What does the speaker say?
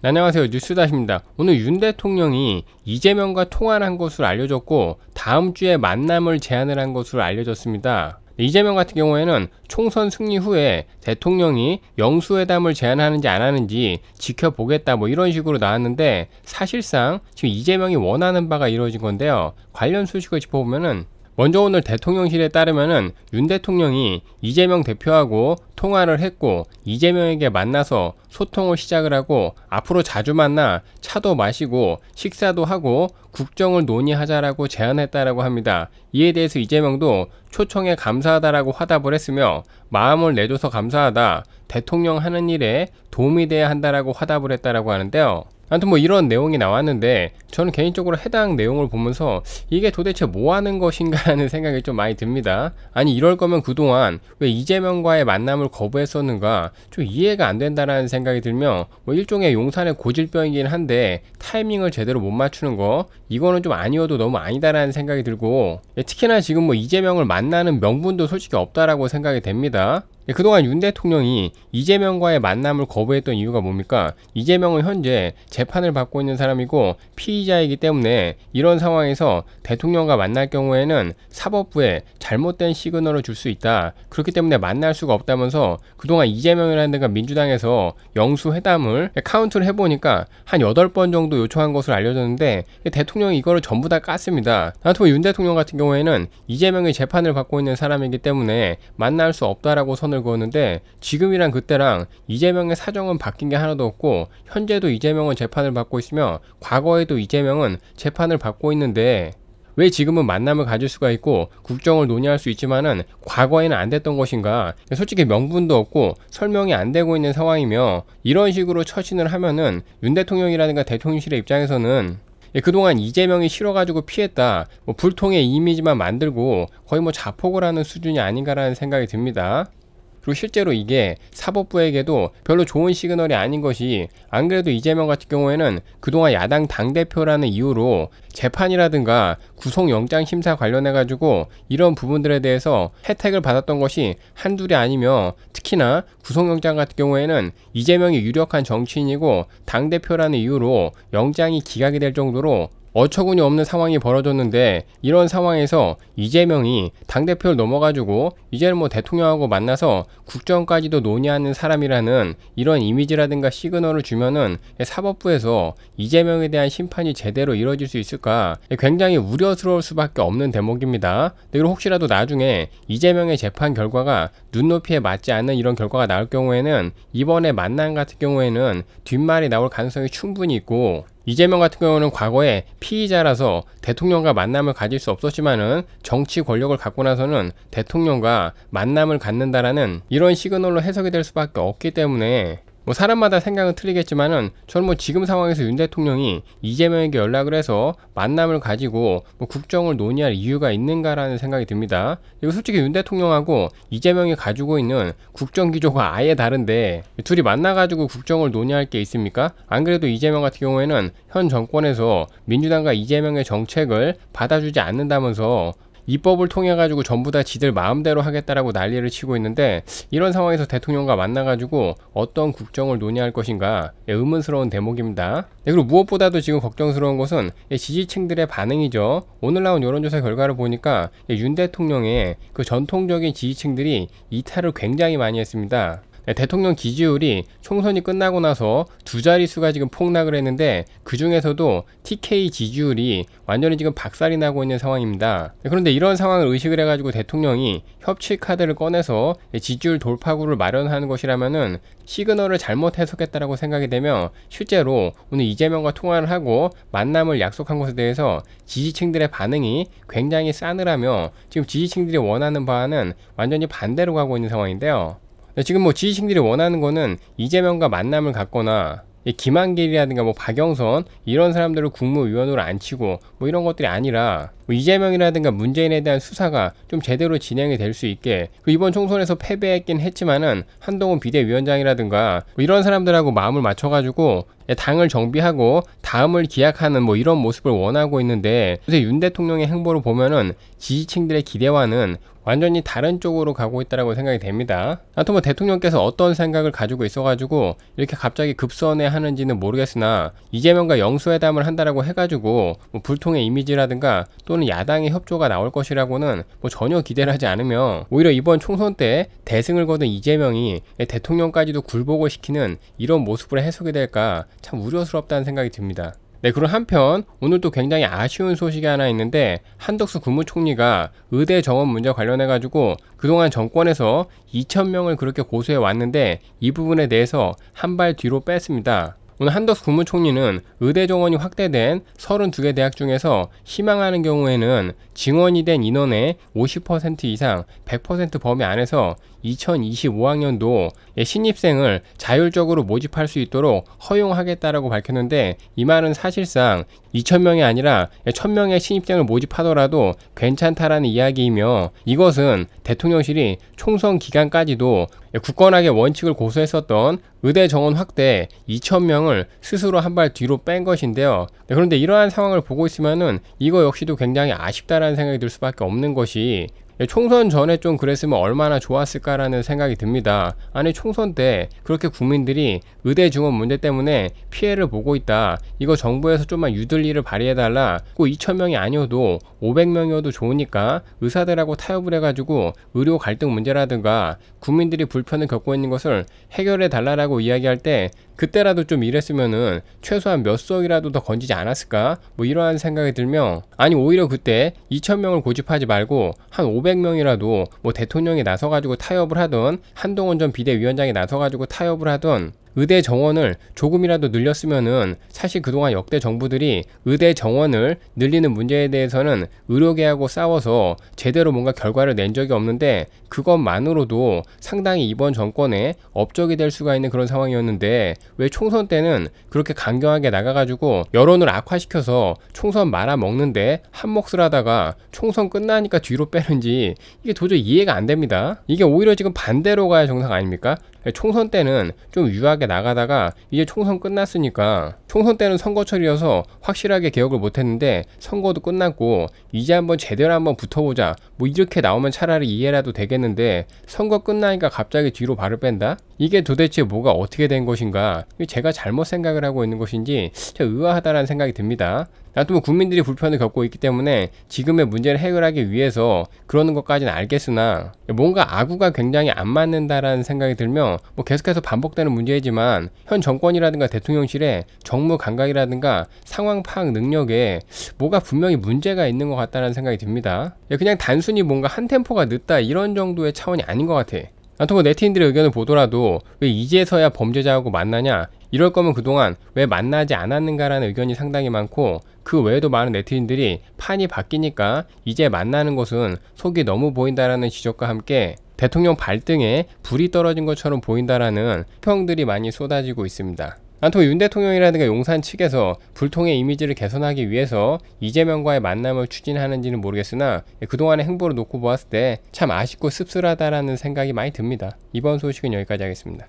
안녕하세요 뉴스다십니다 오늘 윤 대통령이 이재명과 통화를 한 것으로 알려졌고 다음 주에 만남을 제안을 한 것으로 알려졌습니다 이재명 같은 경우에는 총선 승리 후에 대통령이 영수회담을 제안하는지 안 하는지 지켜보겠다 뭐 이런 식으로 나왔는데 사실상 지금 이재명이 원하는 바가 이루어진 건데요 관련 소식을 짚어보면은 먼저 오늘 대통령실에 따르면은 윤 대통령이 이재명 대표하고 통화를 했고 이재명에게 만나서 소통을 시작을 하고 앞으로 자주 만나 차도 마시고 식사도 하고 국정을 논의하자라고 제안했다라고 합니다. 이에 대해서 이재명도 초청에 감사하다라고 화답을 했으며 마음을 내줘서 감사하다 대통령 하는 일에 도움이 돼야 한다라고 화답을 했다라고 하는데요. 아무튼 뭐 이런 내용이 나왔는데 저는 개인적으로 해당 내용을 보면서 이게 도대체 뭐 하는 것인가 라는 생각이 좀 많이 듭니다. 아니 이럴 거면 그동안 왜 이재명과의 만남을 거부했었는가 좀 이해가 안 된다라는 생각이 들며 뭐 일종의 용산의 고질병이긴 한데 타이밍을 제대로 못 맞추는 거 이거는 좀 아니어도 너무 아니다라는 생각이 들고 예, 특히나 지금 뭐 이재명을 만나는 명분도 솔직히 없다라고 생각이 됩니다. 예, 그동안 윤 대통령이 이재명과의 만남을 거부했던 이유가 뭡니까? 이재명은 현재 재판을 받고 있는 사람이고 피의자이기 때문에 이런 상황에서 대통령과 만날 경우에는 사법부에 잘못된 시그널을 줄 수 있다. 그렇기 때문에 만날 수가 없다면서 그동안 이재명이라는 데가 민주당에서 영수회담을 카운트를 해보니까 한 8번 정도 요청한 것으로 알려졌는데 대통령이 이거를 전부 다 깠습니다. 나토윤 대통령 같은 경우에는 이재명이 재판을 받고 있는 사람이기 때문에 만날 수 없다라고 선을 시을 그었는데 지금이랑 그때랑 이재명의 사정은 바뀐 게 하나도 없고 현재도 이재명은 재판을 받고 있으며 과거에도 이재명은 재판을 받고 있는데 왜 지금은 만남을 가질 수가 있고 국정을 논의할 수 있지만은 과거에는 안 됐던 것인가 솔직히 명분도 없고 설명이 안 되고 있는 상황이며 이런 식으로 처신을 하면은 윤 대통령이라든가 대통령실의 입장에서는 예, 그동안 이재명이 싫어가지고 피했다. 뭐 불통의 이미지만 만들고 거의 뭐 자폭을 하는 수준이 아닌가라는 생각이 듭니다. 그리고 실제로 이게 사법부에게도 별로 좋은 시그널이 아닌 것이 안 그래도 이재명 같은 경우에는 그동안 야당 당대표라는 이유로 재판이라든가 구속영장 심사 관련해 가지고 이런 부분들에 대해서 혜택을 받았던 것이 한둘이 아니며 특히나 구속영장 같은 경우에는 이재명이 유력한 정치인이고 당대표라는 이유로 영장이 기각이 될 정도로 어처구니 없는 상황이 벌어졌는데 이런 상황에서 이재명이 당대표를 넘어가지고 이제는 뭐 대통령하고 만나서 국정까지도 논의하는 사람이라는 이런 이미지라든가 시그널을 주면은 사법부에서 이재명에 대한 심판이 제대로 이루어질 수 있을까 굉장히 우려스러울 수밖에 없는 대목입니다. 그리고 혹시라도 나중에 이재명의 재판 결과가 눈높이에 맞지 않는 이런 결과가 나올 경우에는 이번에 만남 같은 경우에는 뒷말이 나올 가능성이 충분히 있고 이재명 같은 경우는 과거에 피의자라서 대통령과 만남을 가질 수 없었지만은 정치 권력을 갖고 나서는 대통령과 만남을 갖는다라는 이런 시그널로 해석이 될 수밖에 없기 때문에 뭐 사람마다 생각은 틀리겠지만은 저는 뭐 지금 상황에서 윤 대통령이 이재명에게 연락을 해서 만남을 가지고 뭐 국정을 논의할 이유가 있는가라는 생각이 듭니다. 이거 솔직히 윤 대통령하고 이재명이 가지고 있는 국정 기조가 아예 다른데 둘이 만나가지고 국정을 논의할 게 있습니까? 안 그래도 이재명 같은 경우에는 현 정권에서 민주당과 이재명의 정책을 받아주지 않는다면서 입법을 통해 가지고 전부 다 지들 마음대로 하겠다라고 난리를 치고 있는데 이런 상황에서 대통령과 만나 가지고 어떤 국정을 논의할 것인가 예, 의문스러운 대목입니다. 네, 그리고 무엇보다도 지금 걱정스러운 것은 예, 지지층들의 반응이죠. 오늘 나온 여론조사 결과를 보니까 예, 윤 대통령의 그 전통적인 지지층들이 이탈을 굉장히 많이 했습니다. 네, 대통령 지지율이 총선이 끝나고 나서 두 자릿수가 지금 폭락을 했는데 그 중에서도 TK 지지율이 완전히 지금 박살이 나고 있는 상황입니다. 네, 그런데 이런 상황을 의식을 해가지고 대통령이 협치 카드를 꺼내서 지지율 돌파구를 마련하는 것이라면은 시그널을 잘못 해석했다라고 생각이 되며 실제로 오늘 이재명과 통화를 하고 만남을 약속한 것에 대해서 지지층들의 반응이 굉장히 싸늘하며 지금 지지층들이 원하는 바와는 완전히 반대로 가고 있는 상황인데요. 그러니까 지금 뭐 지지층들이 원하는 거는 이재명과 만남을 갖거나 김한길이라든가 뭐 박영선 이런 사람들을 국무위원으로 앉히고 뭐 이런 것들이 아니라 뭐 이재명이라든가 문재인에 대한 수사가 좀 제대로 진행이 될 수 있게 그 이번 총선에서 패배했긴 했지만은 한동훈 비대위원장이라든가 뭐 이런 사람들하고 마음을 맞춰가지고 예, 당을 정비하고 다음을 기약하는 뭐 이런 모습을 원하고 있는데 요새 윤 대통령의 행보를 보면은 지지층들의 기대와는 완전히 다른 쪽으로 가고 있다고 생각이 됩니다. 아무튼 뭐 대통령께서 어떤 생각을 가지고 있어가지고 이렇게 갑자기 급선회 하는지는 모르겠으나 이재명과 영수회담을 한다라고 해가지고 뭐 불통의 이미지라든가 또는 야당의 협조가 나올 것이라고는 뭐 전혀 기대를 하지 않으며 오히려 이번 총선 때 대승을 거둔 이재명이 대통령까지도 굴복을 시키는 이런 모습으로 해석이 될까 참 우려스럽다는 생각이 듭니다. 네, 그리고 한편 오늘 도 굉장히 아쉬운 소식이 하나 있는데 한덕수 국무총리가 의대 정원 문제 관련해 가지고 그동안 정권에서 2천명을 그렇게 고소해 왔는데 이 부분에 대해서 한 발 뒤로 뺐습니다. 오늘 한덕수 국무총리는 의대 정원이 확대된 32개 대학 중에서 희망하는 경우에는 증원이 된 인원의 50% 이상 100% 범위 안에서 2025학년도 신입생을 자율적으로 모집할 수 있도록 허용하겠다라고 밝혔는데 이 말은 사실상 2,000명이 아니라 1,000명의 신입생을 모집하더라도 괜찮다라는 이야기이며 이것은 대통령실이 총선 기간까지도 굳건하게 원칙을 고수했었던 의대 정원 확대 2,000명을 스스로 한 발 뒤로 뺀 것인데요. 네, 그런데 이러한 상황을 보고 있으면은 이거 역시도 굉장히 아쉽다라는 생각이 들 수밖에 없는 것이 예, 총선 전에 좀 그랬으면 얼마나 좋았을까라는 생각이 듭니다. 아니 총선 때 그렇게 국민들이 의대 증원 문제 때문에 피해를 보고 있다. 이거 정부에서 좀만 유들리를 발휘해달라. 꼭 2천명이 아니어도 500명이어도 좋으니까 의사들하고 타협을 해가지고 의료 갈등 문제라든가 국민들이 불편을 겪고 있는 것을 해결해달라라고 이야기할 때 그때라도 좀 이랬으면은 최소한 몇 수억이라도 더 건지지 않았을까? 뭐 이러한 생각이 들며 아니 오히려 그때 2천명을 고집하지 말고 한500 500명이라도 뭐 대통령이 나서가지고 타협을 하던 한동훈 전 비대위원장이 나서가지고 타협을 하던 의대 정원을 조금이라도 늘렸으면은 사실 그동안 역대 정부들이 의대 정원을 늘리는 문제에 대해서는 의료계하고 싸워서 제대로 뭔가 결과를 낸 적이 없는데 그것만으로도 상당히 이번 정권에 업적이 될 수가 있는 그런 상황이었는데 왜 총선 때는 그렇게 강경하게 나가가지고 여론을 악화시켜서 총선 말아먹는데 한몫을 하다가 총선 끝나니까 뒤로 빼는지 이게 도저히 이해가 안 됩니다. 이게 오히려 지금 반대로 가야 정상 아닙니까? 그러니까 총선 때는 좀 유하게 나가다가 이제 총선 끝났으니까 총선 때는 선거철이어서 확실하게 개혁을 못했는데 선거도 끝났고 이제 한번 제대로 한번 붙어보자 뭐 이렇게 나오면 차라리 이해라도 되겠는데 선거 끝나니까 갑자기 뒤로 발을 뺀다? 이게 도대체 뭐가 어떻게 된 것인가? 제가 잘못 생각을 하고 있는 것인지 의아하다라는 생각이 듭니다. 나도 뭐 국민들이 불편을 겪고 있기 때문에 지금의 문제를 해결하기 위해서 그러는 것까지는 알겠으나 뭔가 아구가 굉장히 안 맞는다라는 생각이 들며 뭐 계속해서 반복되는 문제이지만 현 정권이라든가 대통령실의 정무 감각이라든가 상황 파악 능력에 뭐가 분명히 문제가 있는 것 같다는 생각이 듭니다. 예, 그냥 단순 단순히 뭔가 한 템포가 늦다 이런 정도의 차원이 아닌 것 같아. 나토고 뭐 네티인들의 의견을 보더라도 왜 이제서야 범죄자하고 만나냐 이럴 거면 그동안 왜 만나지 않았는가라는 의견이 상당히 많고 그 외에도 많은 네티인들이 판이 바뀌니까 이제 만나는 것은 속이 너무 보인다라는 지적과 함께 대통령 발등에 불이 떨어진 것처럼 보인다라는 평들이 많이 쏟아지고 있습니다. 아무튼 윤 대통령이라든가 용산 측에서 불통의 이미지를 개선하기 위해서 이재명과의 만남을 추진하는지는 모르겠으나 그동안의 행보를 놓고 보았을 때 참 아쉽고 씁쓸하다라는 생각이 많이 듭니다. 이번 소식은 여기까지 하겠습니다.